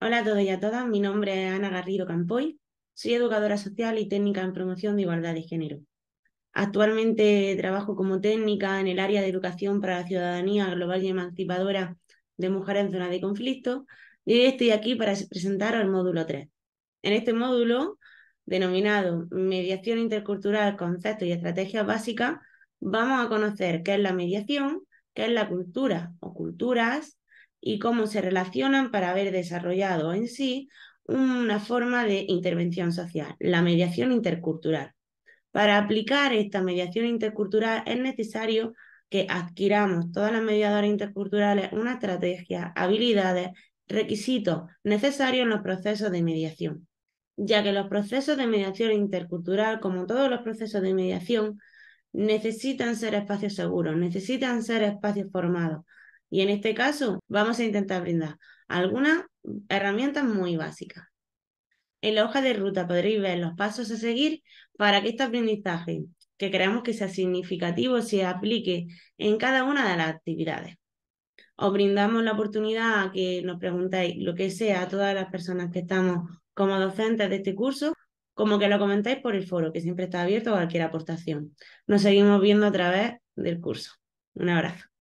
Hola a todos y a todas, mi nombre es Ana Garrido Campoy, soy educadora social y técnica en promoción de igualdad de género. Actualmente trabajo como técnica en el área de educación para la ciudadanía global y emancipadora de mujeres en zona de conflicto y estoy aquí para presentaros el módulo 3. En este módulo, denominado Mediación Intercultural, Conceptos y Estrategias Básicas, vamos a conocer qué es la mediación, qué es la cultura o culturas, y cómo se relacionan para haber desarrollado en sí una forma de intervención social, la mediación intercultural. Para aplicar esta mediación intercultural es necesario que adquiramos todas las mediadoras interculturales una estrategia, habilidades, requisitos necesarios en los procesos de mediación, ya que los procesos de mediación intercultural, como todos los procesos de mediación, necesitan ser espacios seguros, necesitan ser espacios formados, y en este caso vamos a intentar brindar algunas herramientas muy básicas. En la hoja de ruta podréis ver los pasos a seguir para que este aprendizaje, que creemos que sea significativo, se aplique en cada una de las actividades. Os brindamos la oportunidad a que nos preguntéis lo que sea a todas las personas que estamos como docentes de este curso, como que lo comentáis por el foro, que siempre está abierto a cualquier aportación. Nos seguimos viendo a través del curso. Un abrazo.